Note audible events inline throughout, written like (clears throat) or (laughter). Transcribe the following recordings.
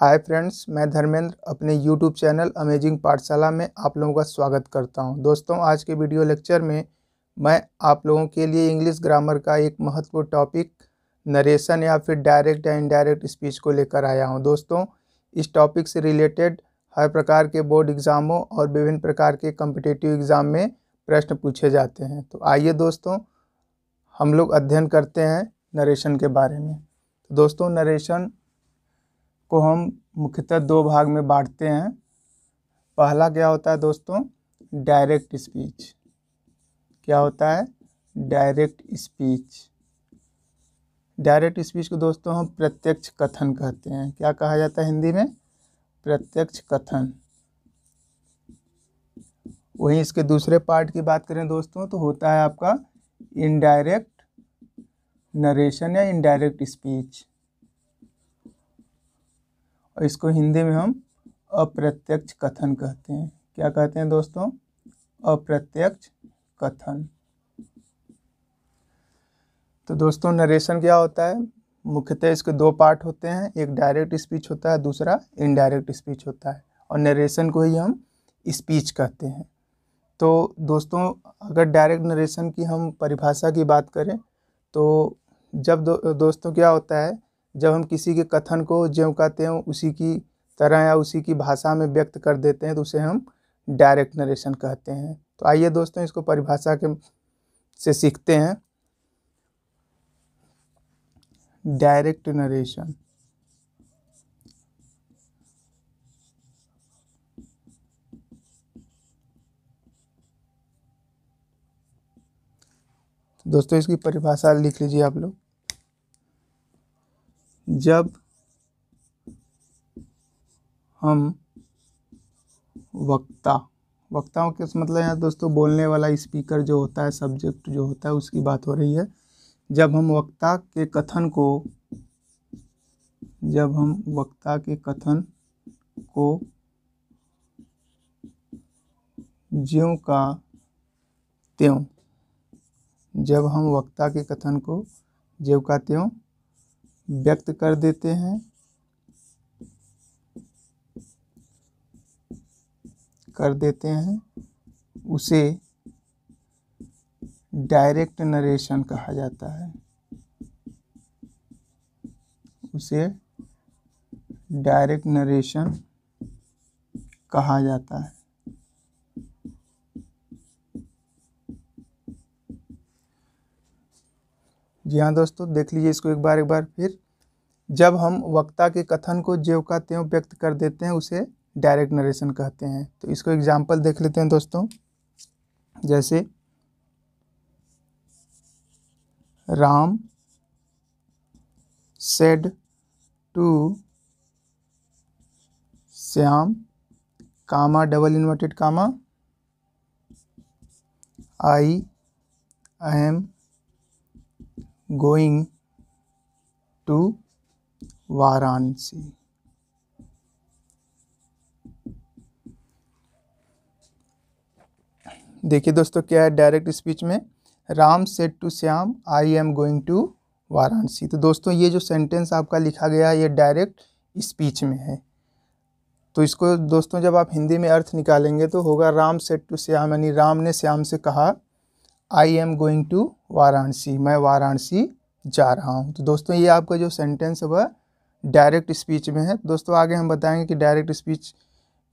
Hi friends मैं धर्मेंद्र अपने YouTube channel amazing पाठशाला में आप लोगों का स्वागत करता हूं दोस्तों आज के वीडियो लेक्चर में मैं आप लोगों के लिए इंग्लिश ग्रामर का एक महत्वपूर्ण टॉपिक नरेशन या फिर डायरेक्ट या इनडायरेक्ट स्पीच को लेकर आया हूं दोस्तों इस टॉपिक से रिलेटेड हर प्रकार के बोर्ड एग्ज़ामों और विभिन्न प्रकार के कम्पिटेटिव एग्ज़ाम में प्रश्न पूछे जाते हैं तो आइए दोस्तों हम लोग अध्ययन करते हैं नरेशन के बारे में तो दोस्तों नरेशन को हम मुख्यतः दो भाग में बांटते हैं पहला क्या होता है दोस्तों डायरेक्ट स्पीच क्या होता है डायरेक्ट स्पीच डायरेक्ट स्पीच को दोस्तों हम प्रत्यक्ष कथन कहते हैं क्या कहा जाता है हिंदी में प्रत्यक्ष कथन वहीं इसके दूसरे पार्ट की बात करें दोस्तों तो होता है आपका इनडायरेक्ट नरेशन या इनडायरेक्ट स्पीच और इसको हिंदी में हम अप्रत्यक्ष कथन कहते हैं क्या कहते हैं दोस्तों अप्रत्यक्ष कथन तो दोस्तों नरेशन क्या होता है मुख्यतः इसके दो पार्ट होते हैं एक डायरेक्ट स्पीच होता है दूसरा इनडायरेक्ट स्पीच होता है और नरेशन को ही हम स्पीच कहते हैं तो दोस्तों अगर डायरेक्ट नरेशन की हम परिभाषा की बात करें तो जब दो, दोस्तों क्या होता है जब हम किसी के कथन को ज्यो कहते हैं उसी की तरह या उसी की भाषा में व्यक्त कर देते हैं तो उसे हम डायरेक्ट नरेशन कहते हैं तो आइए दोस्तों इसको परिभाषा के से सीखते हैं डायरेक्ट नरेशन दोस्तों इसकी परिभाषा लिख लीजिए आप लोग जब हम वक्ता वक्ताओं के मतलब यहाँ दोस्तों बोलने वाला स्पीकर जो होता है सब्जेक्ट जो होता है उसकी बात हो रही है जब हम वक्ता के कथन को जब हम वक्ता के कथन को ज्यों का त्यों जब हम वक्ता के कथन को ज्यों का त्यों व्यक्त कर देते हैं कर देते हैं उसे डायरेक्ट नरेशन कहा जाता है उसे डायरेक्ट नरेशन कहा जाता है जी हाँ दोस्तों देख लीजिए इसको एक बार एक बार फिर जब हम वक्ता के कथन को ज्यो का त्यों व्यक्त कर देते हैं उसे डायरेक्ट नरेशन कहते हैं तो इसको एग्जाम्पल देख लेते हैं दोस्तों जैसे Ram said to Shyam comma double inverted comma I am going to Varanasi. देखिए दोस्तों क्या है डायरेक्ट स्पीच में Ram said to Shyam I am going to Varanasi तो दोस्तों ये जो सेंटेंस आपका लिखा गया है ये डायरेक्ट स्पीच में है तो इसको दोस्तों जब आप हिंदी में अर्थ निकालेंगे तो होगा राम सेट टू श्याम यानी राम ने श्याम से कहा I am going to Varanasi मैं वाराणसी जा रहा हूँ तो दोस्तों ये आपका जो सेंटेंस है वह डायरेक्ट स्पीच में है दोस्तों आगे हम बताएंगे कि डायरेक्ट स्पीच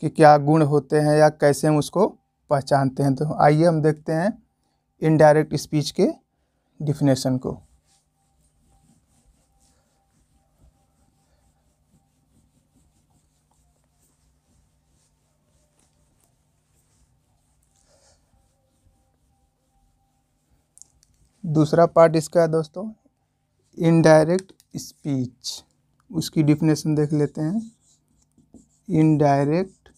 के क्या गुण होते हैं या कैसे हम उसको पहचानते हैं तो आइए हम देखते हैं इनडायरेक्ट स्पीच के डिफिनेशन को दूसरा पार्ट इसका है दोस्तों इनडायरेक्ट स्पीच उसकी डिफिनेशन देख लेते हैं इनडायरेक्ट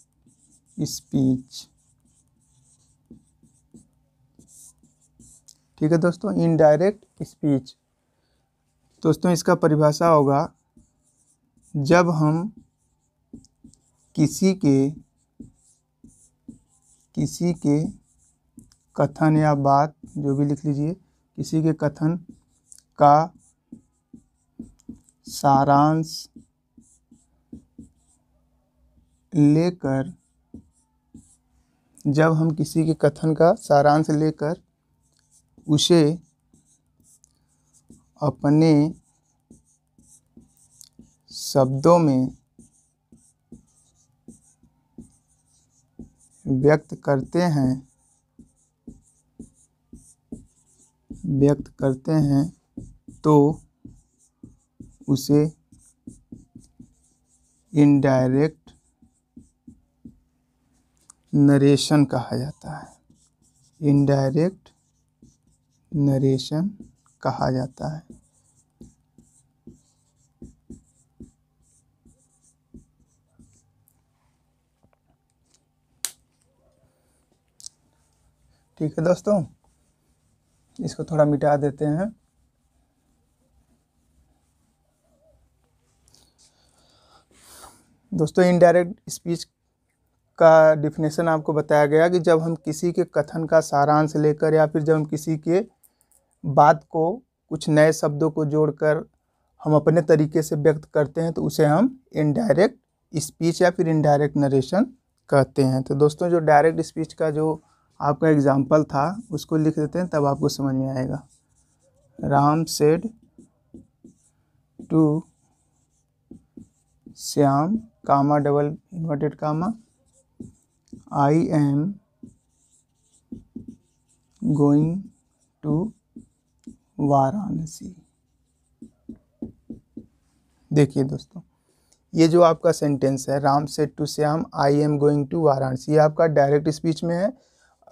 स्पीच ठीक है दोस्तों इनडायरेक्ट स्पीच दोस्तों इसका परिभाषा होगा जब हम किसी के किसी के कथन या बात जो भी लिख लीजिए इसी के कथन का सारांश लेकर जब हम किसी के कथन का सारांश लेकर उसे अपने शब्दों में व्यक्त करते हैं व्यक्त करते हैं तो उसे इनडायरेक्ट नरेशन कहा जाता है इनडायरेक्ट नरेशन कहा जाता है ठीक है दोस्तों इसको थोड़ा मिटा देते हैं दोस्तों इनडायरेक्ट स्पीच का डिफिनेशन आपको बताया गया कि जब हम किसी के कथन का सारांश लेकर या फिर जब हम किसी के बात को कुछ नए शब्दों को जोड़कर हम अपने तरीके से व्यक्त करते हैं तो उसे हम इनडायरेक्ट स्पीच या फिर इनडायरेक्ट नरेशन कहते हैं तो दोस्तों जो डायरेक्ट स्पीच का जो आपका एग्ज़ाम्पल था उसको लिख देते हैं तब आपको समझ में आएगा Ram said to Shyam comma double inverted comma I am going to Varanasi देखिए दोस्तों ये जो आपका सेंटेंस है Ram said to Shyam I am going to Varanasi ये आपका डायरेक्ट स्पीच में है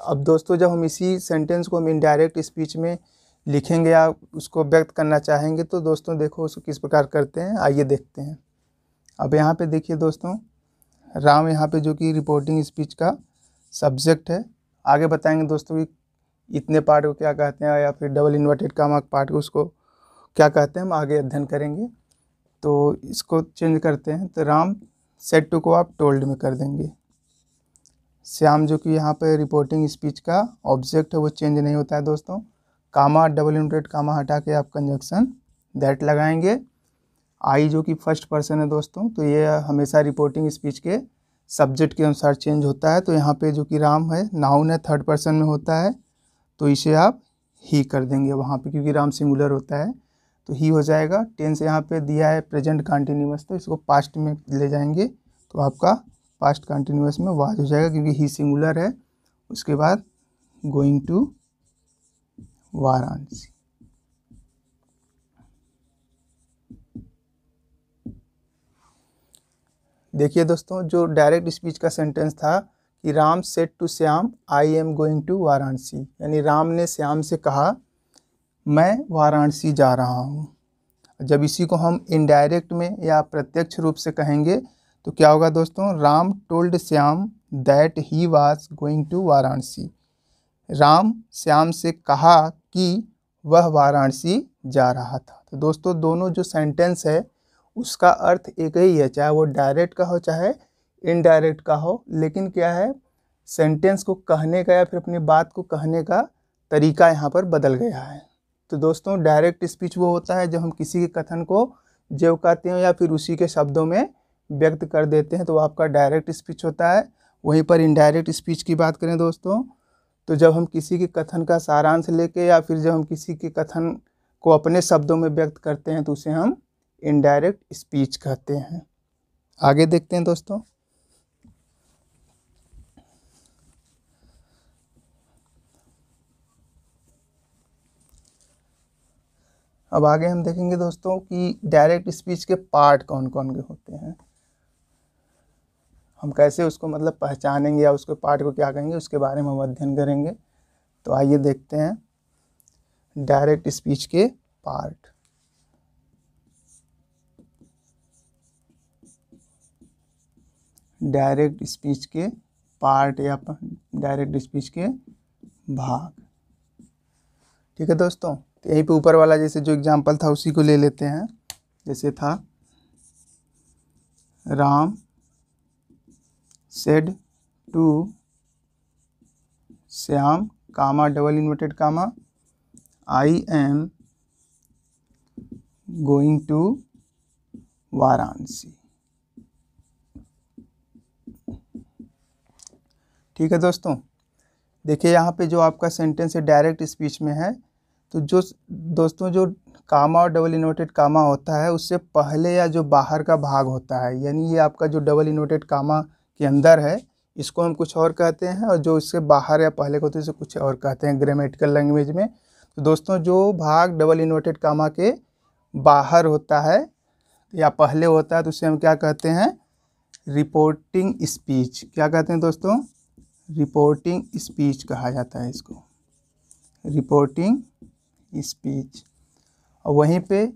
अब दोस्तों जब हम इसी सेंटेंस को हम इनडायरेक्ट स्पीच में लिखेंगे या उसको व्यक्त करना चाहेंगे तो दोस्तों देखो उसको किस प्रकार करते हैं आइए देखते हैं अब यहाँ पे देखिए दोस्तों राम यहाँ पे जो कि रिपोर्टिंग स्पीच का सब्जेक्ट है आगे बताएंगे दोस्तों कि इतने पार्ट को क्या कहते हैं या फिर डबल इन्वर्टेड कामा पार्ट को उसको क्या कहते हैं हम आगे अध्ययन करेंगे तो इसको चेंज करते हैं तो राम सेट टू को आप टोल्ड में कर देंगे श्याम जो कि यहाँ पर रिपोर्टिंग स्पीच का ऑब्जेक्ट है वो चेंज नहीं होता है दोस्तों कामा डबल इंटरेट कामा हटा के आप कंजक्शन दैट लगाएंगे आई जो कि फर्स्ट पर्सन है दोस्तों तो ये हमेशा रिपोर्टिंग स्पीच के सब्जेक्ट के अनुसार चेंज होता है तो यहाँ पे जो कि राम है नाउन है थर्ड पर्सन में होता है तो इसे आप ही कर देंगे वहाँ पे क्योंकि राम सिंगुलर होता है तो ही हो जाएगा टेंस यहाँ पे दिया है प्रेजेंट कॉन्टीन्यूस तो इसको पास्ट में ले जाएंगे तो आपका पास्ट कंटिन्यूस में वाज हो जाएगा क्योंकि ही सिंगुलर है उसके बाद गोइंग टू वाराणसी देखिए दोस्तों जो डायरेक्ट स्पीच का सेंटेंस था कि Ram said to Shyam I am going to Varanasi यानी राम ने श्याम से कहा मैं वाराणसी जा रहा हूँ जब इसी को हम इनडायरेक्ट में या प्रत्यक्ष रूप से कहेंगे तो क्या होगा दोस्तों Ram told Shyam that he was going to Varanasi Ram Shyam से कहा कि वह वाराणसी जा रहा था तो दोस्तों दोनों जो सेंटेंस है उसका अर्थ एक ही है चाहे वो डायरेक्ट का हो चाहे इनडायरेक्ट का हो लेकिन क्या है सेंटेंस को कहने का या फिर अपनी बात को कहने का तरीका यहाँ पर बदल गया है तो दोस्तों डायरेक्ट स्पीच वो होता है जब हम किसी के कथन को जेवकाते हैं या फिर उसी के शब्दों में व्यक्त कर देते हैं तो आपका डायरेक्ट स्पीच होता है वहीं पर इनडायरेक्ट स्पीच की बात करें दोस्तों तो जब हम किसी के कथन का सारांश लेके या फिर जब हम किसी के कथन को अपने शब्दों में व्यक्त करते हैं तो उसे हम इनडायरेक्ट स्पीच कहते हैं आगे देखते हैं दोस्तों अब आगे हम देखेंगे दोस्तों कि डायरेक्ट स्पीच के पार्ट कौन कौन के होते हैं हम कैसे उसको मतलब पहचानेंगे या उसके पार्ट को क्या कहेंगे उसके बारे में हम अध्ययन करेंगे तो आइए देखते हैं डायरेक्ट स्पीच के पार्ट डायरेक्ट स्पीच के पार्ट या डायरेक्ट स्पीच के भाग ठीक है दोस्तों तो यहीं पे ऊपर वाला जैसे जो एग्जांपल था उसी को ले लेते हैं जैसे था Ram said to Sam, comma, double inverted comma, I am going to Varanasi. ठीक है दोस्तों देखिए यहाँ पे जो आपका सेंटेंस है डायरेक्ट स्पीच में है तो जो दोस्तों जो कामा और डबल इनोटेड कामा होता है उससे पहले या जो बाहर का भाग होता है यानी ये आपका जो डबल इनोटेड कामा के अंदर है इसको हम कुछ और कहते हैं और जो इससे बाहर या पहले होते हैं इसे कुछ और कहते हैं ग्रामेटिकल लैंग्वेज में तो दोस्तों जो भाग डबल इन्वर्टेड कामा के बाहर होता है या पहले होता है तो उसे हम क्या कहते हैं रिपोर्टिंग स्पीच क्या कहते हैं दोस्तों रिपोर्टिंग स्पीच कहा जाता है इसको रिपोर्टिंग स्पीच और वहीं पे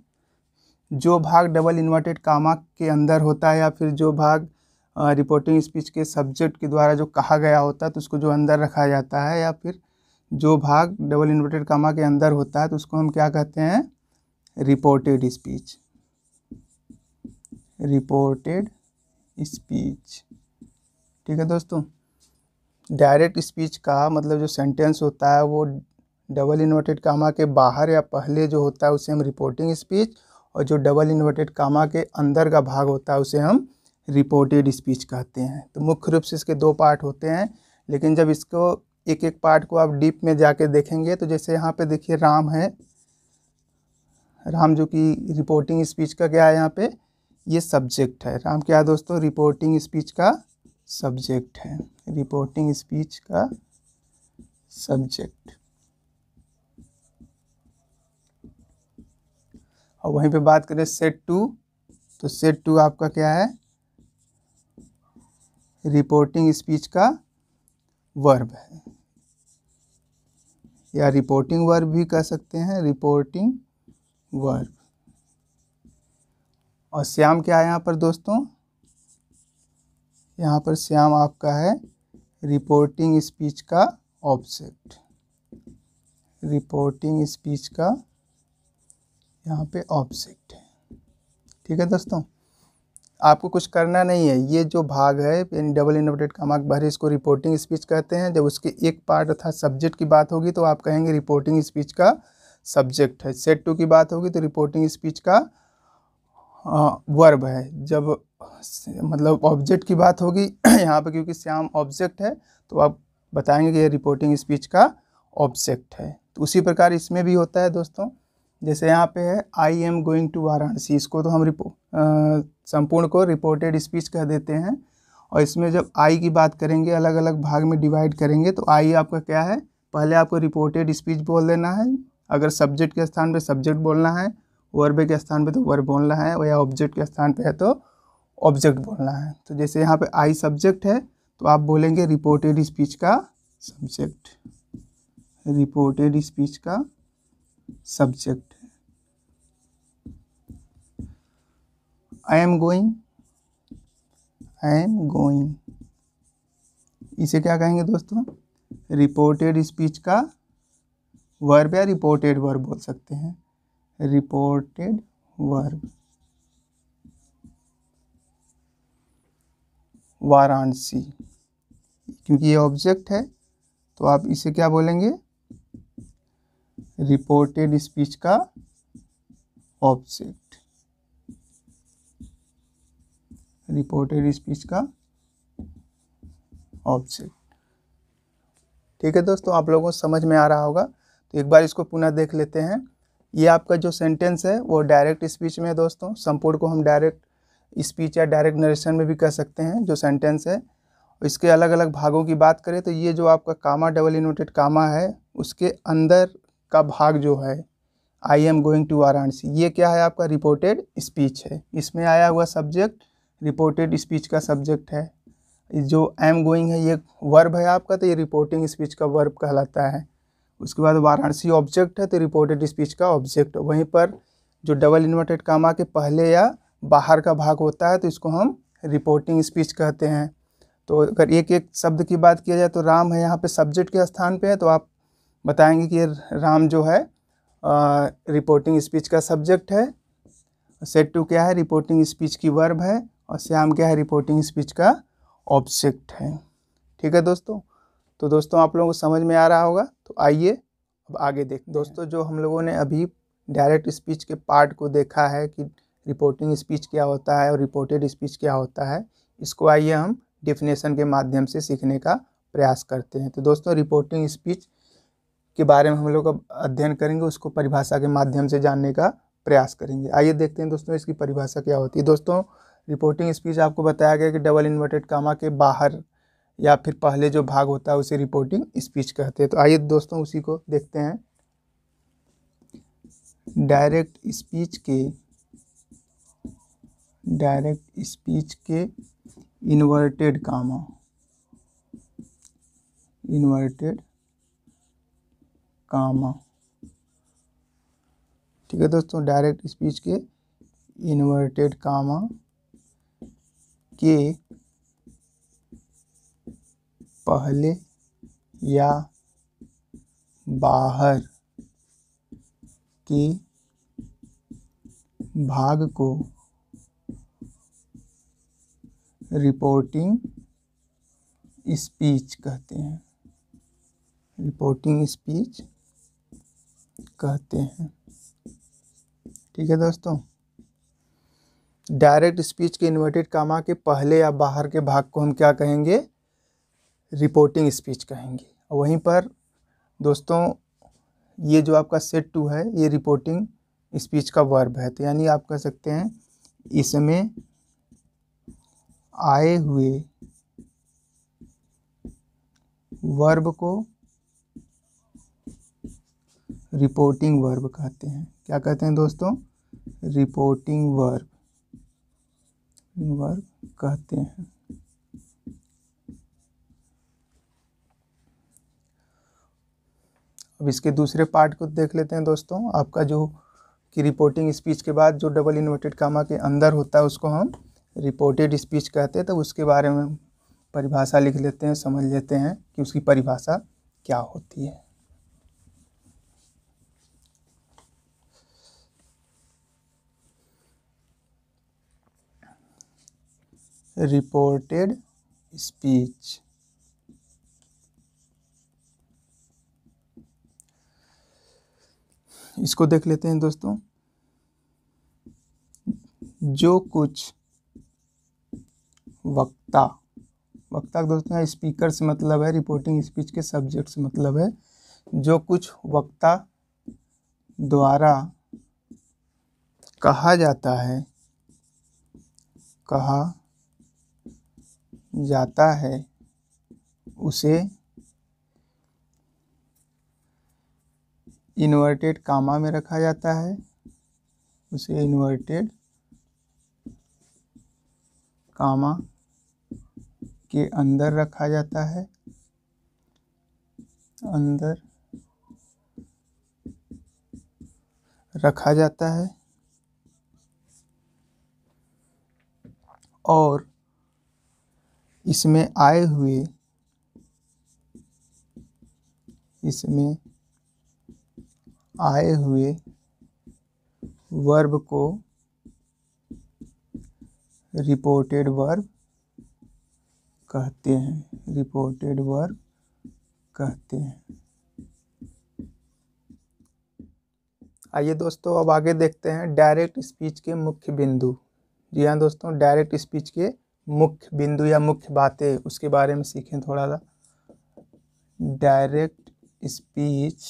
जो भाग डबल इन्वर्टेड कामा के अंदर होता है या फिर जो भाग रिपोर्टिंग स्पीच के सब्जेक्ट के द्वारा जो कहा गया होता है तो उसको जो अंदर रखा जाता है या फिर जो भाग डबल इन्वर्टेड कामा के अंदर होता है तो उसको हम क्या कहते हैं रिपोर्टेड स्पीच रिपोर्टेड स्पीच ठीक है दोस्तों डायरेक्ट स्पीच का मतलब जो सेंटेंस होता है वो डबल इन्वर्टेड कामा के बाहर या पहले जो होता है उसे हम रिपोर्टिंग स्पीच और जो डबल इन्वर्टेड कामा के अंदर का भाग होता है उसे हम रिपोर्टेड स्पीच कहते हैं तो मुख्य रूप से इसके दो पार्ट होते हैं लेकिन जब इसको एक एक पार्ट को आप डीप में जाके देखेंगे तो जैसे यहाँ पे देखिए राम है राम जो कि रिपोर्टिंग स्पीच का क्या है यहाँ पे ये सब्जेक्ट है राम क्या है दोस्तों रिपोर्टिंग स्पीच का सब्जेक्ट है रिपोर्टिंग स्पीच का सब्जेक्ट और वहीं पे बात करें सेट टू तो सेट टू आपका क्या है रिपोर्टिंग स्पीच का वर्ब है या रिपोर्टिंग वर्ब भी कह सकते हैं रिपोर्टिंग वर्ब और श्याम क्या है यहाँ पर दोस्तों यहाँ पर श्याम आपका है रिपोर्टिंग स्पीच का ऑब्जेक्ट रिपोर्टिंग स्पीच का यहाँ पे ऑब्जेक्ट है ठीक है दोस्तों आपको कुछ करना नहीं है ये जो भाग है यानी डबल इनोवेटेड का मार्क भरे इसको रिपोर्टिंग स्पीच कहते हैं जब उसके एक पार्ट अर्थात सब्जेक्ट की बात होगी तो आप कहेंगे रिपोर्टिंग स्पीच का सब्जेक्ट है सेट टू की बात होगी तो रिपोर्टिंग स्पीच का वर्ब है जब मतलब ऑब्जेक्ट की बात होगी (clears throat) यहाँ पर क्योंकि श्याम ऑब्जेक्ट है तो आप बताएंगे कि यह रिपोर्टिंग स्पीच का ऑब्जेक्ट है तो उसी प्रकार इसमें भी होता है दोस्तों जैसे यहाँ पे है I am going to Varanasi इसको तो हम रिपो संपूर्ण को रिपोर्टेड स्पीच कह देते हैं और इसमें जब आई की बात करेंगे अलग अलग भाग में डिवाइड करेंगे तो आई आपका क्या है पहले आपको रिपोर्टेड स्पीच बोल देना है अगर सब्जेक्ट के स्थान पे सब्जेक्ट बोलना है वर्ब के स्थान पे तो वर्ब बोलना है या ऑब्जेक्ट के स्थान पे है तो ऑब्जेक्ट बोलना है तो जैसे यहाँ पे आई सब्जेक्ट है तो आप बोलेंगे रिपोर्टेड स्पीच का सब्जेक्ट रिपोर्टेड स्पीच का सब्जेक्ट है I am going I am going इसे क्या कहेंगे दोस्तों रिपोर्टेड स्पीच का वर्ब या रिपोर्टेड वर्ब बोल सकते हैं रिपोर्टेड वर्ब वाराणसी क्योंकि ये ऑब्जेक्ट है तो आप इसे क्या बोलेंगे रिपोर्टेड स्पीच का ऑब्जेक्ट रिपोर्टेड स्पीच का ऑब्जेक्ट ठीक है दोस्तों आप लोगों को समझ में आ रहा होगा तो एक बार इसको पुनः देख लेते हैं ये आपका जो सेंटेंस है वो डायरेक्ट स्पीच में है दोस्तों संपूर्ण को हम डायरेक्ट स्पीच या डायरेक्ट नरेशन में भी कह सकते हैं जो सेंटेंस है इसके अलग अलग भागों की बात करें तो ये जो आपका कामा डबल इनोटेड कामा है उसके अंदर का भाग जो है I am going to Varanasi ये क्या है आपका रिपोर्टेड स्पीच है इसमें आया हुआ सब्जेक्ट रिपोर्टेड स्पीच का सब्जेक्ट है जो आई एम गोइंग है ये वर्ब है आपका तो ये रिपोर्टिंग स्पीच का वर्ब कहलाता है उसके बाद वाराणसी ऑब्जेक्ट है तो रिपोर्टेड स्पीच का ऑब्जेक्ट वहीं पर जो डबल इन्वर्टेड कामा के पहले या बाहर का भाग होता है तो इसको हम रिपोर्टिंग स्पीच कहते हैं तो अगर एक एक शब्द की बात किया जाए तो राम है यहाँ पे सब्जेक्ट के स्थान पे है तो आप बताएंगे कि राम जो है आ, रिपोर्टिंग स्पीच का सब्जेक्ट है सेट टू क्या है रिपोर्टिंग स्पीच की वर्ब है और श्याम क्या है रिपोर्टिंग स्पीच का ऑब्जेक्ट है ठीक है दोस्तों तो दोस्तों आप लोगों को समझ में आ रहा होगा तो आइए अब आगे देख दोस्तों जो हम लोगों ने अभी डायरेक्ट स्पीच के पार्ट को देखा है कि रिपोर्टिंग स्पीच क्या होता है और रिपोर्टेड स्पीच क्या होता है इसको आइए हम डिफिनेशन के माध्यम से सीखने का प्रयास करते हैं तो दोस्तों रिपोर्टिंग स्पीच के बारे में हम लोग अब अध्ययन करेंगे उसको परिभाषा के माध्यम से जानने का प्रयास करेंगे आइए देखते हैं दोस्तों इसकी परिभाषा क्या होती है दोस्तों रिपोर्टिंग स्पीच आपको बताया गया कि डबल इन्वर्टेड कामा के बाहर या फिर पहले जो भाग होता है उसे रिपोर्टिंग स्पीच कहते हैं तो आइए दोस्तों उसी को देखते हैं डायरेक्ट स्पीच के डायरेक्ट स्पीच के इन्वर्टेड कामा इन्वर्टेड कामा ठीक है दोस्तों डायरेक्ट स्पीच के इन्वर्टेड कामा के पहले या बाहर के भाग को रिपोर्टिंग स्पीच कहते हैं रिपोर्टिंग स्पीच कहते हैं ठीक है दोस्तों डायरेक्ट स्पीच के इन्वर्टेड कामा के पहले या बाहर के भाग को हम क्या कहेंगे रिपोर्टिंग स्पीच कहेंगे और वहीं पर दोस्तों ये जो आपका सेट टू है ये रिपोर्टिंग स्पीच का वर्ब है तो यानी आप कह सकते हैं इसमें आए हुए वर्ब को रिपोर्टिंग वर्ब कहते हैं क्या कहते हैं दोस्तों रिपोर्टिंग वर्ब वर्ब कहते हैं अब इसके दूसरे पार्ट को देख लेते हैं दोस्तों आपका जो कि रिपोर्टिंग स्पीच के बाद जो डबल इन्वर्टेड कामा के अंदर होता है उसको हम रिपोर्टेड स्पीच कहते हैं तो उसके बारे में परिभाषा लिख लेते हैं समझ लेते हैं कि उसकी परिभाषा क्या होती है reported speech इसको देख लेते हैं दोस्तों जो कुछ वक्ता वक्ता दोस्तों स्पीकर से मतलब है रिपोर्टिंग स्पीच के सब्जेक्ट से मतलब है जो कुछ वक्ता द्वारा कहा जाता है कहा जाता है उसे इन्वर्टेड कामा में रखा जाता है उसे इन्वर्टेड कामा के अंदर रखा जाता है अंदर रखा जाता है और इसमें आए हुए इसमें आए हुए वर्ब को रिपोर्टेड वर्ब कहते हैं रिपोर्टेड वर्ब कहते हैं आइए दोस्तों अब आगे देखते हैं डायरेक्ट स्पीच के मुख्य बिंदु जी हाँ दोस्तों डायरेक्ट स्पीच के मुख्य बिंदु या मुख्य बातें उसके बारे में सीखें थोड़ा सा डायरेक्ट स्पीच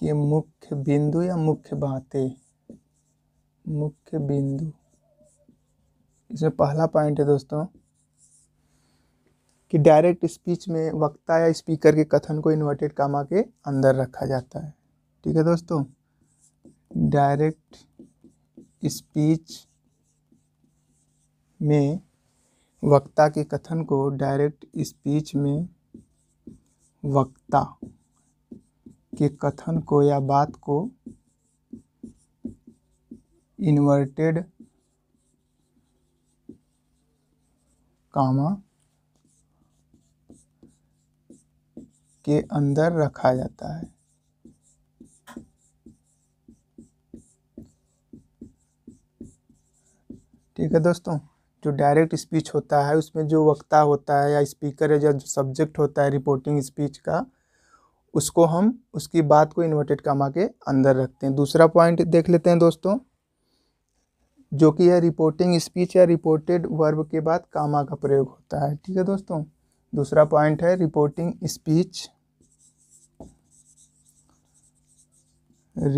के मुख्य बिंदु या मुख्य बातें मुख्य बिंदु इसमें पहला पॉइंट है दोस्तों कि डायरेक्ट स्पीच में वक्ता या स्पीकर के कथन को इन्वर्टेड कामा के अंदर रखा जाता है ठीक है दोस्तों डायरेक्ट स्पीच में वक्ता के कथन को डायरेक्ट स्पीच में वक्ता के कथन को या बात को इन्वर्टेड कामा के अंदर रखा जाता है ठीक है दोस्तों जो डायरेक्ट स्पीच होता है उसमें जो वक्ता होता है या स्पीकर है या जो सब्जेक्ट होता है रिपोर्टिंग स्पीच का उसको हम उसकी बात को इन्वर्टेड कामा के अंदर रखते हैं दूसरा पॉइंट देख लेते हैं दोस्तों जो कि है रिपोर्टिंग स्पीच या रिपोर्टेड वर्ब के बाद कामा का प्रयोग होता है ठीक है दोस्तों दूसरा पॉइंट है रिपोर्टिंग स्पीच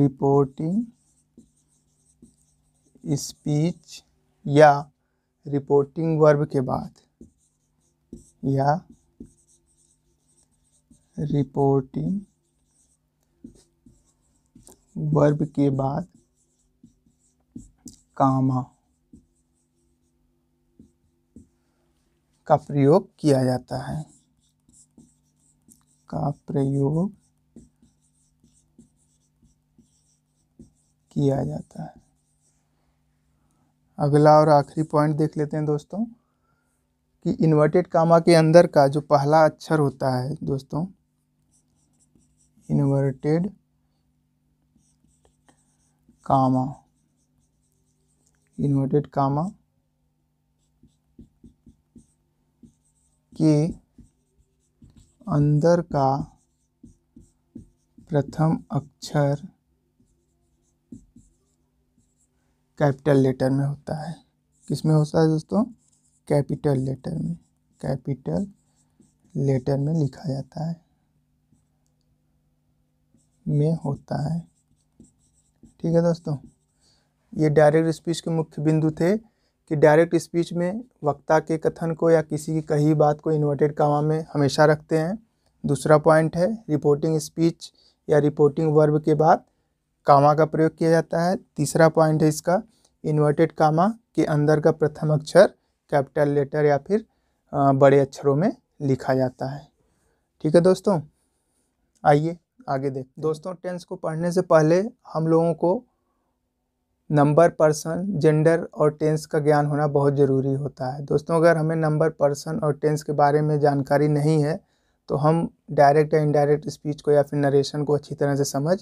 रिपोर्टिंग स्पीच या रिपोर्टिंग वर्ब के बाद या रिपोर्टिंग वर्ब के बाद कामा का प्रयोग किया जाता है का प्रयोग किया जाता है अगला और आखिरी पॉइंट देख लेते हैं दोस्तों कि इन्वर्टेड कामा के अंदर का जो पहला अक्षर होता है दोस्तों इन्वर्टेड कामा इन्वर्टेड कामा के अंदर का प्रथम अक्षर कैपिटल लेटर में होता है किस में होता है दोस्तों कैपिटल लेटर में कैपिटल लेटर में लिखा जाता है में होता है ठीक है दोस्तों ये डायरेक्ट स्पीच के मुख्य बिंदु थे कि डायरेक्ट स्पीच में वक्ता के कथन को या किसी की कही बात को इन्वर्टेड कामा में हमेशा रखते हैं दूसरा पॉइंट है रिपोर्टिंग स्पीच या रिपोर्टिंग वर्ब के बाद कामा का प्रयोग किया जाता है तीसरा पॉइंट है इसका इन्वर्टेड कामा के अंदर का प्रथम अक्षर कैपिटल लेटर या फिर बड़े अक्षरों में लिखा जाता है ठीक है दोस्तों आइए आगे देख दोस्तों टेंस को पढ़ने से पहले हम लोगों को नंबर पर्सन जेंडर और टेंस का ज्ञान होना बहुत ज़रूरी होता है दोस्तों अगर हमें नंबर पर्सन और टेंस के बारे में जानकारी नहीं है तो हम डायरेक्ट या इनडायरेक्ट स्पीच को या फिर नरेशन को अच्छी तरह से समझ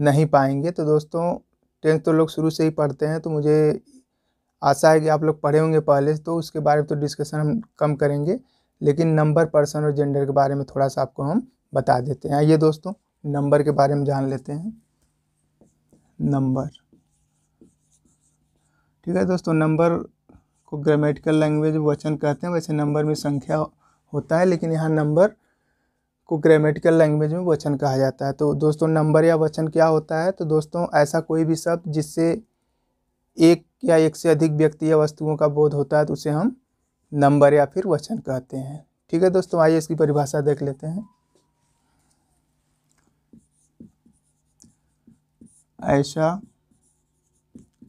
नहीं पाएंगे तो दोस्तों टेंथ तो लोग शुरू से ही पढ़ते हैं तो मुझे आशा है कि आप लोग पढ़े होंगे पहले तो उसके बारे में तो डिस्कशन हम कम करेंगे लेकिन नंबर पर्सन और जेंडर के बारे में थोड़ा सा आपको हम बता देते हैं आइए दोस्तों नंबर के बारे में जान लेते हैं नंबर ठीक है दोस्तों नंबर को ग्रामेटिकल लैंग्वेज वचन कहते हैं वैसे नंबर में संख्या होता है लेकिन यहाँ नंबर को ग्रामेटिकल लैंग्वेज में वचन कहा जाता है तो दोस्तों नंबर या वचन क्या होता है तो दोस्तों ऐसा कोई भी शब्द जिससे एक या एक से अधिक व्यक्ति या वस्तुओं का बोध होता है तो उसे हम नंबर या फिर वचन कहते हैं ठीक है दोस्तों आइए इसकी परिभाषा देख लेते हैं ऐसा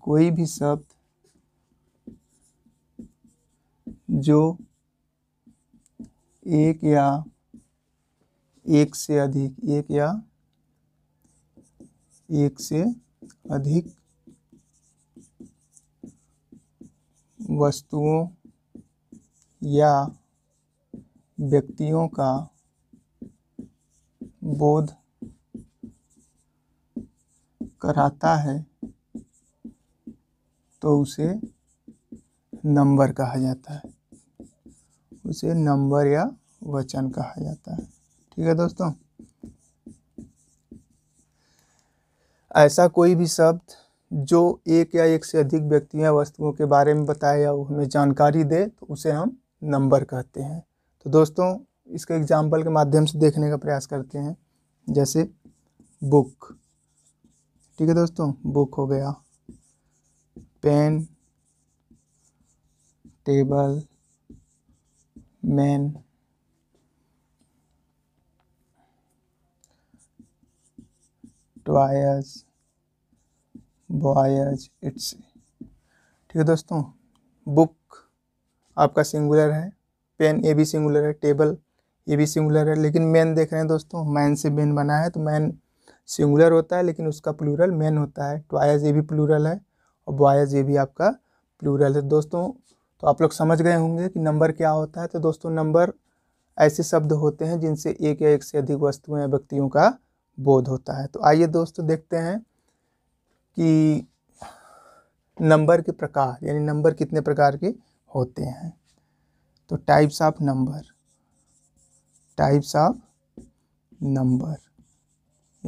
कोई भी शब्द जो एक या एक से अधिक एक या एक से अधिक वस्तुओं या व्यक्तियों का बोध कराता है तो उसे नंबर कहा जाता है उसे नंबर या वचन कहा जाता है ठीक है दोस्तों ऐसा कोई भी शब्द जो एक या एक से अधिक व्यक्ति या वस्तुओं के बारे में बताए या हमें जानकारी दे तो उसे हम नंबर कहते हैं तो दोस्तों इसके एग्जाम्पल के माध्यम से देखने का प्रयास करते हैं जैसे बुक ठीक है दोस्तों बुक हो गया pen table man toys boys etc ठीक है दोस्तों बुक आपका सिंगुलर है पेन ये भी सिंगुलर है टेबल ये भी सिंगुलर है लेकिन मैन देख रहे हैं दोस्तों मैन से मैन बना है तो मैन सिंगुलर होता है लेकिन उसका प्लूरल मैन होता है ट्वायज ये भी प्लूरल है और बॉयज ये भी आपका प्लूरल है दोस्तों तो आप लोग समझ गए होंगे कि नंबर क्या होता है तो दोस्तों नंबर ऐसे शब्द होते हैं जिनसे एक या एक से अधिक वस्तुएं या व्यक्तियों का बोध होता है तो आइए दोस्तों देखते हैं कि नंबर के प्रकार यानी नंबर कितने प्रकार के होते हैं तो types of number types of number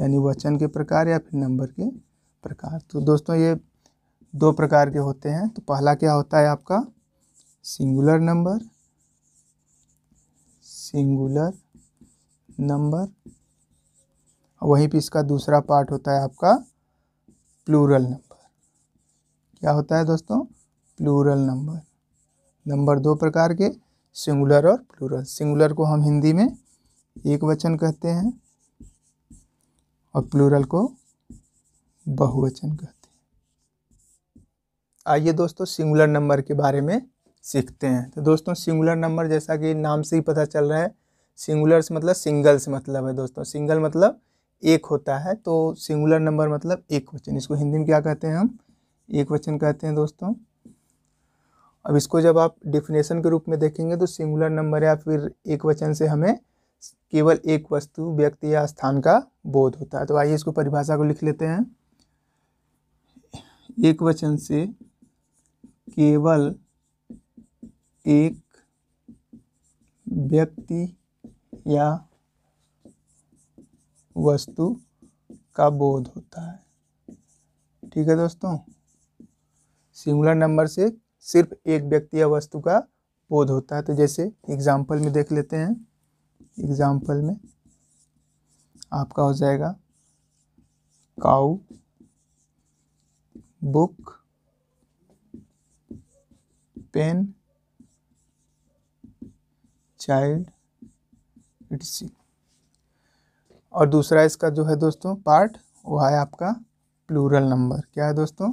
यानी वचन के प्रकार या फिर नंबर के प्रकार तो दोस्तों ये दो प्रकार के होते हैं तो पहला क्या होता है आपका सिंगुलर नंबर सिंगुलर नंबर वहीं पे इसका दूसरा पार्ट होता है आपका प्लूरल नंबर क्या होता है दोस्तों प्लूरल नंबर नंबर दो प्रकार के सिंगुलर और प्लूरल सिंगुलर को हम हिंदी में एक वचन कहते हैं और प्लूरल को बहुवचन कहते हैं आइए दोस्तों सिंगुलर नंबर के बारे में सीखते हैं तो दोस्तों सिंगुलर नंबर जैसा कि नाम से ही पता चल रहा है सिंगुलर से मतलब सिंगल से मतलब है दोस्तों सिंगल मतलब एक होता है तो सिंगुलर नंबर मतलब एक वचन इसको हिंदी में क्या कहते हैं हम एक वचन कहते हैं दोस्तों अब इसको जब आप डिफिनेशन के रूप में देखेंगे तो सिंगुलर नंबर या फिर एक वचन से हमें केवल एक वस्तु व्यक्ति या स्थान का बोध होता है तो आइए इसको परिभाषा को लिख लेते हैं एक वचन से केवल एक व्यक्ति या वस्तु का बोध होता है ठीक है दोस्तों सिंगुलर नंबर से सिर्फ एक व्यक्ति या वस्तु का बोध होता है तो जैसे एग्जाम्पल में देख लेते हैं एग्जाम्पल में आपका हो जाएगा cow book pen child etc और दूसरा इसका जो है दोस्तों पार्ट वो है आपका प्लूरल नंबर क्या है दोस्तों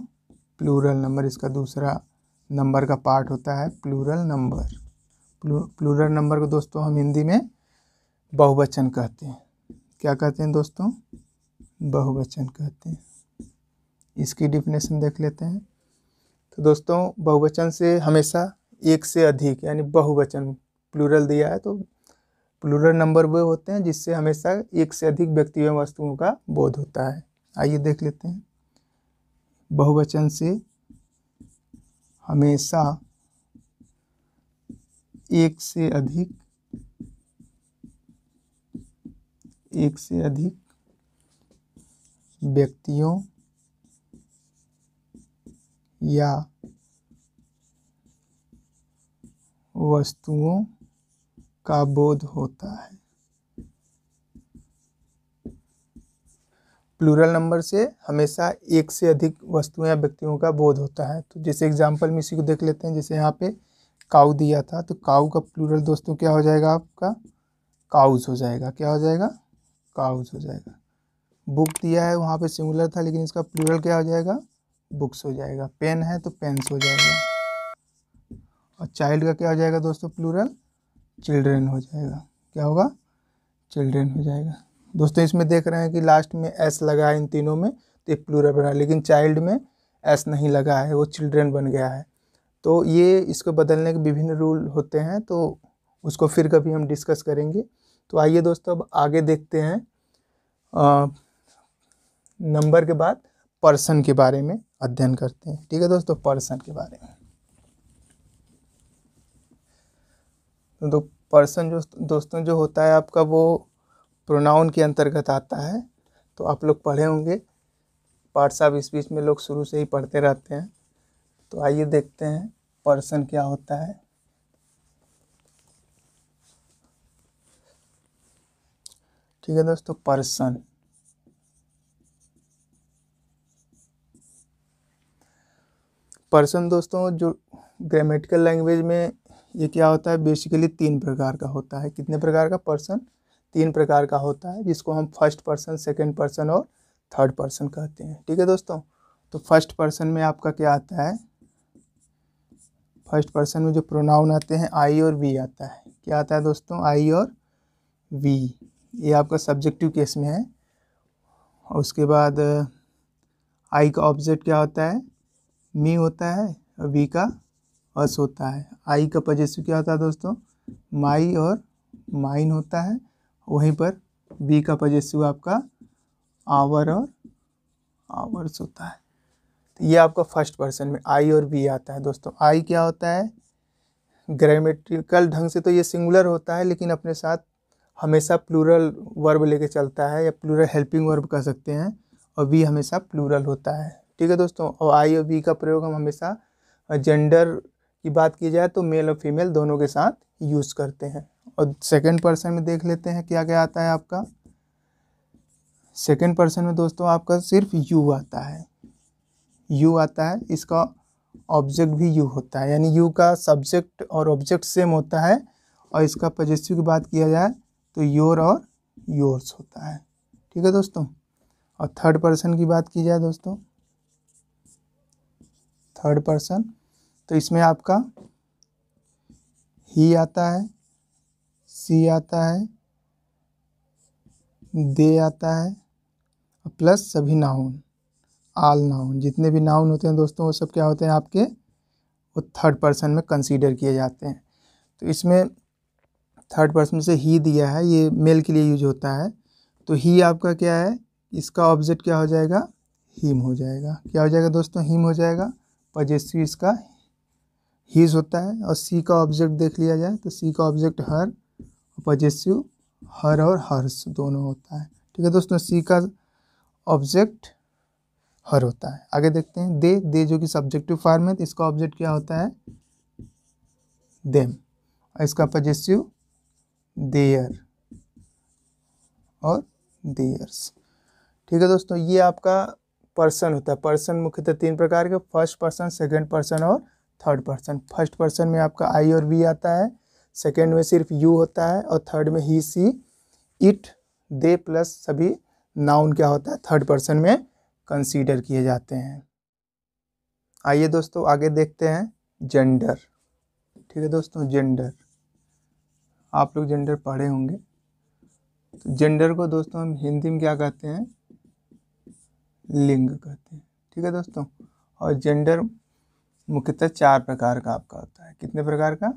प्लूरल नंबर इसका दूसरा नंबर का पार्ट होता है प्लूरल नंबर प्लूरल नंबर को दोस्तों हम हिंदी में बहुवचन कहते हैं क्या कहते हैं दोस्तों बहुवचन कहते हैं इसकी डिफिनेशन देख लेते हैं तो दोस्तों बहुवचन से हमेशा एक से अधिक यानी बहुवचन प्लूरल दिया है तो प्लुरल नंबर वे होते हैं जिससे हमेशा एक से अधिक व्यक्ति एवं वस्तुओं का बोध होता है आइए देख लेते हैं बहुवचन से हमेशा एक से अधिक एक से अधिक व्यक्तियों या वस्तुओं का बोध होता है प्लूरल नंबर से हमेशा एक से अधिक वस्तुएं या व्यक्तियों का बोध होता है तो जैसे एग्जाम्पल में इसी को देख लेते हैं जैसे यहाँ पे काऊ दिया था तो काऊ का प्लूरल दोस्तों क्या हो जाएगा आपका काउज हो जाएगा क्या हो जाएगा काउज हो जाएगा बुक दिया है वहाँ पे सिमुलर था लेकिन इसका प्लूरल क्या हो जाएगा बुक्स हो जाएगा पेन है तो पेन्स हो जाएगा और चाइल्ड का क्या हो जाएगा दोस्तों प्लूरल चिल्ड्रेन हो जाएगा क्या होगा चिल्ड्रेन हो जाएगा दोस्तों इसमें देख रहे हैं कि लास्ट में एस लगा है इन तीनों में तो ये प्लूरल बना लेकिन चाइल्ड में एस नहीं लगा है वो चिल्ड्रेन बन गया है तो ये इसको बदलने के विभिन्न रूल होते हैं तो उसको फिर कभी हम डिस्कस करेंगे तो आइए दोस्तों अब आगे देखते हैं नंबर के बाद पर्सन के बारे में अध्ययन करते हैं ठीक है दोस्तों पर्सन के बारे में तो पर्सन जो दोस्तों जो होता है आपका वो प्रोनाउन के अंतर्गत आता है तो आप लोग पढ़े होंगे पाठ साहब इस बीच में लोग शुरू से ही पढ़ते रहते हैं तो आइए देखते हैं पर्सन क्या होता है ठीक है दोस्तों पर्सन पर्सन दोस्तों जो ग्रामेटिकल लैंग्वेज में ये क्या होता है बेसिकली तीन प्रकार का होता है कितने प्रकार का पर्सन तीन प्रकार का होता है जिसको हम फर्स्ट पर्सन सेकेंड पर्सन और थर्ड पर्सन कहते हैं ठीक है दोस्तों तो फर्स्ट पर्सन में आपका क्या आता है फर्स्ट पर्सन में जो प्रोनाउन आते हैं आई और वी आता है क्या आता है दोस्तों आई और वी ये आपका सब्जेक्टिव केस में है और उसके बाद आई का ऑब्जेक्ट क्या होता है मी होता है वी का अस होता है आई का पजेसिव क्या होता है दोस्तों माई और माइन होता है वहीं पर बी का पजेसिव आपका आवर और आवर्स होता है तो ये आपका फर्स्ट पर्सन में आई और बी आता है दोस्तों आई क्या होता है ग्रामेटिकल ढंग से तो ये सिंगुलर होता है लेकिन अपने साथ हमेशा प्लूरल वर्ब लेके चलता है या प्लूरल हेल्पिंग वर्ब कह सकते हैं और बी हमेशा प्लूरल होता है ठीक है दोस्तों और आई और बी का प्रयोग हम हमेशा जेंडर की बात की जाए तो मेल और फीमेल दोनों के साथ यूज़ करते हैं और सेकेंड पर्सन में देख लेते हैं क्या क्या आता है आपका सेकेंड पर्सन में दोस्तों आपका सिर्फ यू आता है यू आता है इसका ऑब्जेक्ट भी यू होता है यानी यू का सब्जेक्ट और ऑब्जेक्ट सेम होता है और इसका पजेसिव की बात किया जाए तो योर और योर्स होता है ठीक है दोस्तों और थर्ड पर्सन की बात की जाए दोस्तों थर्ड पर्सन तो इसमें आपका ही आता है सी आता है दे आता है प्लस सभी नाउन आल नाउन जितने भी नाउन होते हैं दोस्तों वो सब क्या होते हैं आपके वो थर्ड पर्सन में कंसीडर किए जाते हैं तो इसमें थर्ड पर्सन से ही दिया है ये मेल के लिए यूज होता है तो ही आपका क्या है इसका ऑब्जेक्ट क्या हो जाएगा हीम हो जाएगा क्या हो जाएगा दोस्तों हीम हो जाएगा पजेसिव इसका हीज होता है और सी का ऑब्जेक्ट देख लिया जाए तो सी का ऑब्जेक्ट हर पजेसिव हर और हर्स दोनों होता है ठीक है दोस्तों सी का ऑब्जेक्ट हर होता है आगे देखते हैं दे दे जो कि सब्जेक्टिव फॉर्म है तो इसका ऑब्जेक्ट क्या होता है देम इसका पजेसिव देयर और देयर्स ठीक है दोस्तों ये आपका पर्सन होता है पर्सन मुख्यतः तीन प्रकार के फर्स्ट पर्सन सेकंड पर्सन और थर्ड पर्सन फर्स्ट पर्सन में आपका आई और वी आता है सेकेंड में सिर्फ यू होता है और थर्ड में he she it they plus सभी नाउन क्या होता है थर्ड पर्सन में कंसीडर किए जाते हैं आइए दोस्तों आगे देखते हैं जेंडर ठीक है दोस्तों जेंडर आप लोग जेंडर पढ़े होंगे तो जेंडर को दोस्तों हम हिंदी में क्या कहते हैं लिंग कहते हैं ठीक है दोस्तों और जेंडर मुख्यतः चार प्रकार का आपका होता है कितने प्रकार का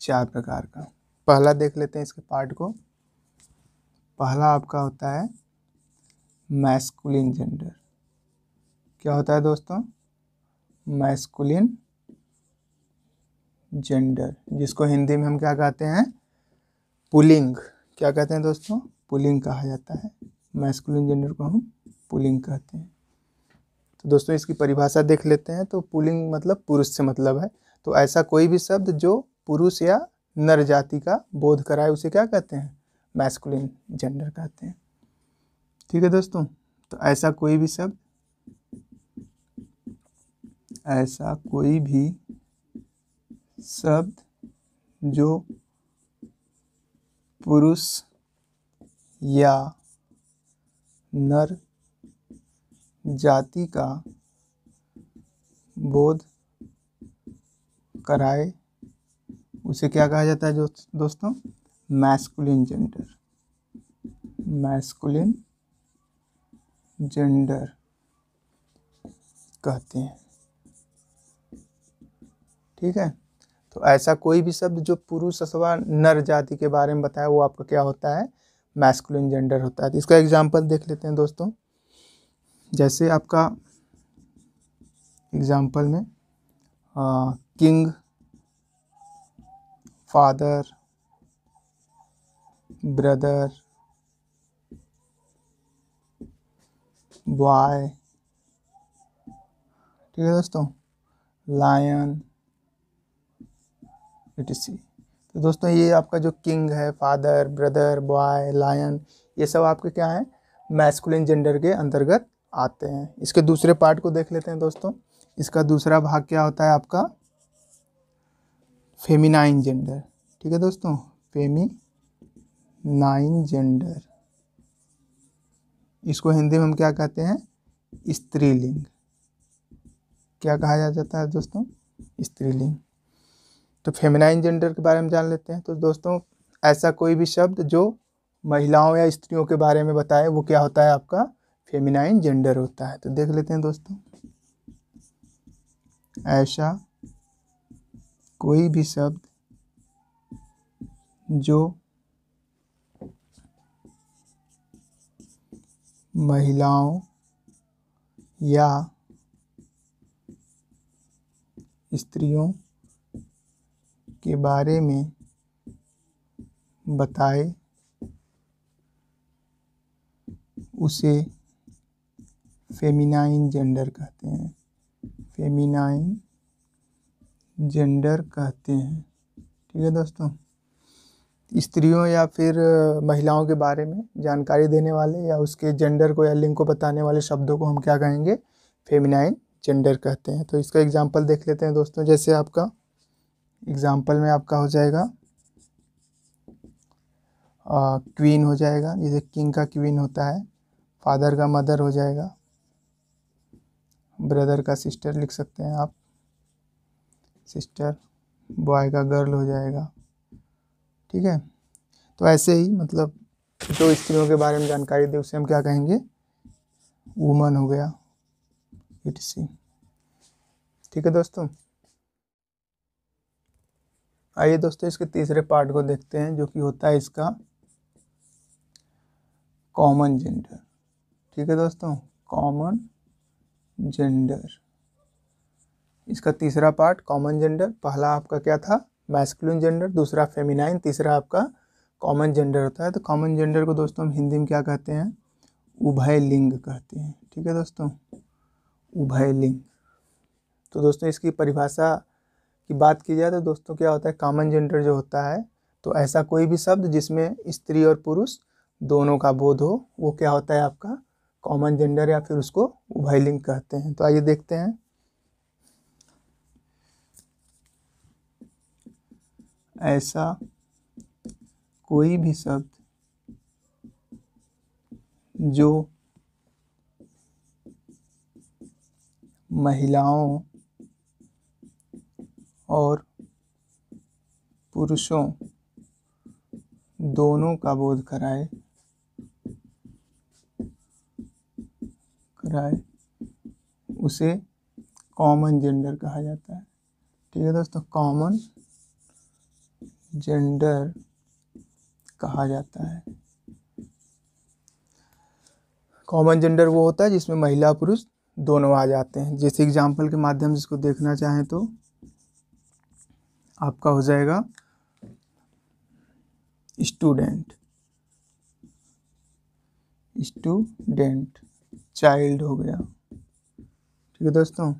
चार प्रकार का पहला देख लेते हैं इसके पार्ट को पहला आपका होता है मैस्कुलिन जेंडर क्या होता है दोस्तों मैस्कुलिन जेंडर जिसको हिंदी में हम क्या कहते हैं पुलिंग क्या कहते हैं दोस्तों पुलिंग कहा जाता है मैस्कुलिन जेंडर को हम पुलिंग कहते हैं तो दोस्तों इसकी परिभाषा देख लेते हैं तो पुलिंग मतलब पुरुष से मतलब है तो ऐसा कोई भी शब्द जो पुरुष या नर जाति का बोध कराए उसे क्या कहते हैं मैस्कुलिन जेंडर कहते हैं ठीक है दोस्तों तो ऐसा कोई भी शब्द ऐसा कोई भी शब्द जो पुरुष या नर जाति का बोध कराए उसे क्या कहा जाता है दोस्तों मैस्कुलिन जेंडर मैस्कुलिन जेंडर कहते हैं ठीक है तो ऐसा कोई भी शब्द जो पुरुष अथवा नर जाति के बारे में बताया वो आपका क्या होता है मैस्कुलिन जेंडर होता है तो इसका एग्जाम्पल देख लेते हैं दोस्तों जैसे आपका एग्ज़ाम्पल में किंग फादर ब्रदर बॉय ठीक है दोस्तों लायन इटसी तो दोस्तों ये आपका जो किंग है फादर ब्रदर बॉय लायन ये सब आपके क्या है मैस्कुलिन जेंडर के अंतर्गत आते हैं इसके दूसरे पार्ट को देख लेते हैं दोस्तों इसका दूसरा भाग क्या होता है आपका फेमिनाइन जेंडर ठीक है दोस्तों फेमी नाइन जेंडर इसको हिंदी में हम क्या कहते हैं स्त्रीलिंग क्या कहा जाता है दोस्तों स्त्रीलिंग तो फेमिनाइन जेंडर के बारे में जान लेते हैं तो दोस्तों ऐसा कोई भी शब्द जो महिलाओं या स्त्रियों के बारे में बताए वो क्या होता है आपका फेमिनाइन जेंडर होता है तो देख लेते हैं दोस्तों ऐसा कोई भी शब्द जो महिलाओं या स्त्रियों के बारे में बताए उसे फेमिनाइन जेंडर कहते हैं फेमिनाइन जेंडर कहते हैं ठीक है दोस्तों स्त्रियों या फिर महिलाओं के बारे में जानकारी देने वाले या उसके जेंडर को या लिंग को बताने वाले शब्दों को हम क्या कहेंगे फेमिनाइन जेंडर कहते हैं तो इसका एग्जाम्पल देख लेते हैं दोस्तों जैसे आपका एग्जाम्पल में आपका हो जाएगा क्वीन हो जाएगा जैसे किंग का क्वीन होता है फादर का मदर हो जाएगा ब्रदर का सिस्टर लिख सकते हैं आप सिस्टर बॉय का गर्ल हो जाएगा ठीक है तो ऐसे ही मतलब जो तो स्त्रियों के बारे में जानकारी दे उसे हम क्या कहेंगे वुमन हो गया इट सी ठीक है दोस्तों आइए दोस्तों इसके तीसरे पार्ट को देखते हैं जो कि होता है इसका कॉमन जेंडर ठीक है दोस्तों कॉमन जेंडर इसका तीसरा पार्ट कॉमन जेंडर पहला आपका क्या था मैस्कुलिन जेंडर दूसरा फेमिनाइन तीसरा आपका कॉमन जेंडर होता है तो कॉमन जेंडर को दोस्तों हम हिंदी में क्या कहते हैं उभय लिंग कहते हैं ठीक है दोस्तों उभय लिंग तो दोस्तों इसकी परिभाषा की बात की जाए तो दोस्तों क्या होता है कॉमन जेंडर जो होता है तो ऐसा कोई भी शब्द जिसमें स्त्री और पुरुष दोनों का बोध हो वो क्या होता है आपका कॉमन जेंडर या फिर उसको उभयलिंग कहते हैं तो आइए देखते हैं ऐसा कोई भी शब्द जो महिलाओं और पुरुषों दोनों का बोध कराए रहा है उसे कॉमन जेंडर कहा जाता है ठीक है दोस्तों कॉमन जेंडर कहा जाता है कॉमन जेंडर वो होता है जिसमें महिला पुरुष दोनों आ जाते हैं जैसे एग्जाम्पल के माध्यम से इसको देखना चाहें तो आपका हो जाएगा स्टूडेंट स्टूडेंट चाइल्ड हो गया ठीक है दोस्तों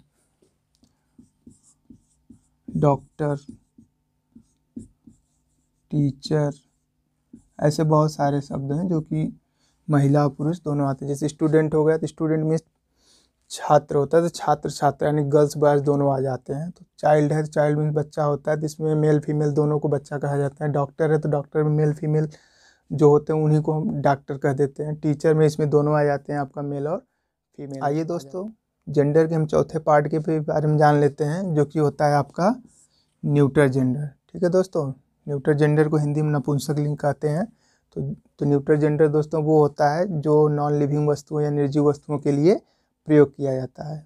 डॉक्टर टीचर ऐसे बहुत सारे शब्द हैं जो कि महिला पुरुष दोनों आते हैं जैसे स्टूडेंट हो गया तो स्टूडेंट मीन्स छात्र होता है तो छात्र छात्र यानी गर्ल्स बॉयज़ दोनों आ जाते हैं तो चाइल्ड है तो चाइल्ड मीन्स बच्चा होता है तो इसमें मेल फीमेल दोनों को बच्चा कहा जाता है डॉक्टर है तो डॉक्टर में मेल फीमेल जो होते हैं उन्हीं को हम डॉक्टर कह देते हैं टीचर में इसमें दोनों आ जाते हैं आपका मेल और फीमेल आइए दोस्तों जेंडर के हम चौथे पार्ट के भी बारे में जान लेते हैं जो कि होता है आपका न्यूटर जेंडर ठीक है दोस्तों न्यूटर जेंडर को हिंदी में नपुंसक लिंग कहते हैं तो तो न्यूटर जेंडर दोस्तों वो होता है जो नॉन लिविंग वस्तुओं या निर्जीव वस्तुओं के लिए प्रयोग किया जाता है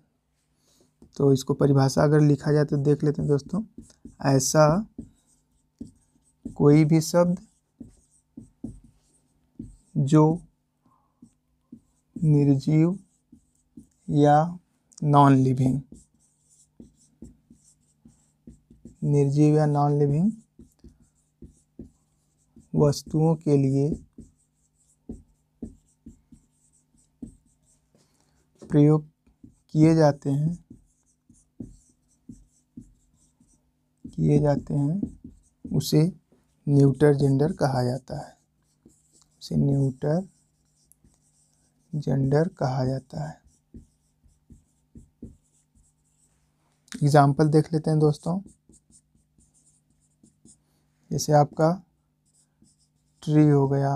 तो इसको परिभाषा अगर लिखा जाए तो देख लेते हैं दोस्तों ऐसा कोई भी शब्द जो निर्जीव या नॉन लिविंग निर्जीव या नॉन लिविंग वस्तुओं के लिए प्रयोग किए जाते हैं किए जाते हैं उसे न्यूटर जेंडर कहा जाता है उसे न्यूटर जेंडर कहा जाता है एग्ज़ाम्पल देख लेते हैं दोस्तों जैसे आपका ट्री हो गया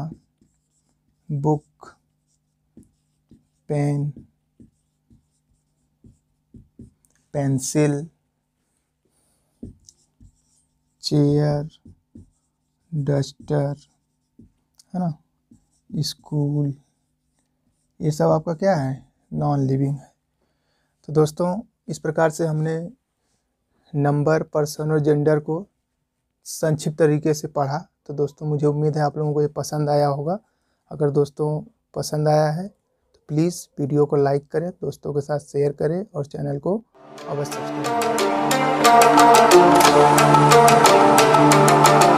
book pen pencil chair duster है ना स्कूल ये सब आपका क्या है नॉन लिविंग है तो दोस्तों इस प्रकार से हमने नंबर पर्सन और जेंडर को संक्षिप्त तरीके से पढ़ा तो दोस्तों मुझे उम्मीद है आप लोगों को ये पसंद आया होगा अगर दोस्तों पसंद आया है तो प्लीज़ वीडियो को लाइक करें दोस्तों के साथ शेयर करें और चैनल को अवश्य सब्सक्राइब